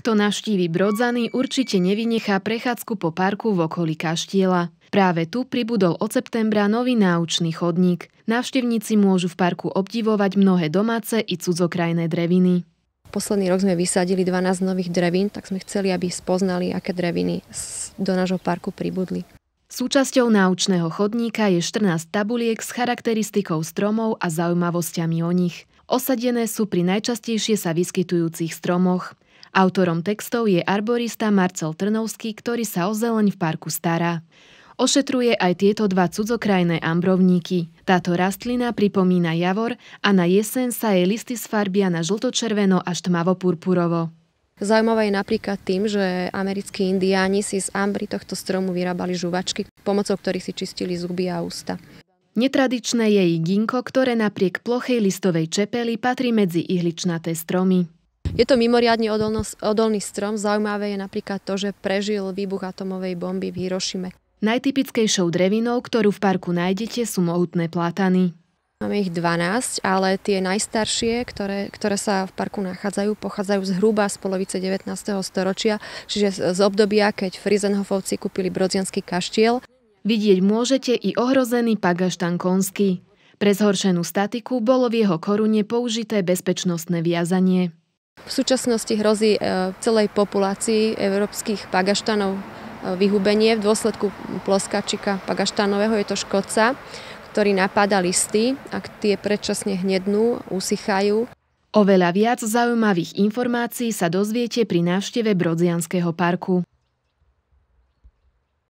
Kto navštívi Brodzany, určite nevynechá prechádzku po parku v okolí kaštiela. Práve tu pribudol od septembra nový náučný chodník. Návštevníci môžu v parku obdivovať mnohé domáce i cudzokrajné dreviny. Posledný rok sme vysadili 12 nových drevín, tak sme chceli, aby spoznali, aké dreviny do nášho parku pribudli. Súčasťou náučného chodníka je 14 tabuliek s charakteristikou stromov a zaujímavosťami o nich. Osadené sú pri najčastejšie sa vyskytujúcich stromoch. Autorom textov je arborista Marcel Trnovský, ktorý sa o zeleň v parku stará. Ošetruje aj tieto dva cudzokrajné ambrovníky. Táto rastlina pripomína javor a na jeseň sa jej listy sfarbia na žltočerveno až tmavo-purpurovo. Zaujímavé je napríklad tým, že americkí indiáni si z ambry tohto stromu vyrábali žuvačky, pomocou ktorých si čistili zuby a ústa. Netradičné je i ginko, ktoré napriek plochej listovej čepeli patrí medzi ihličnaté stromy. Je to mimoriadne odolný strom. Zaujímavé je napríklad to, že prežil výbuch atomovej bomby v Hirošime. Najtypickejšou drevinou, ktorú v parku nájdete, sú mohutné platany. Máme ich 12, ale tie najstaršie, ktoré, ktoré sa v parku nachádzajú, pochádzajú zhruba z polovice 19. storočia, čiže z obdobia, keď Frizenhofovci kúpili brodzianský kaštiel. Vidieť môžete i ohrozený pagaštan Konsky. Pre zhoršenú statiku bolo v jeho korune použité bezpečnostné viazanie. V súčasnosti hrozí e, celej populácii európskych pagaštanov e, vyhubenie v dôsledku ploskačika pagaštanového, je to škodca, ktorý napáda listy, ak tie predčasne hnednú, usychajú. Oveľa viac zaujímavých informácií sa dozviete pri návšteve Brodzianského parku.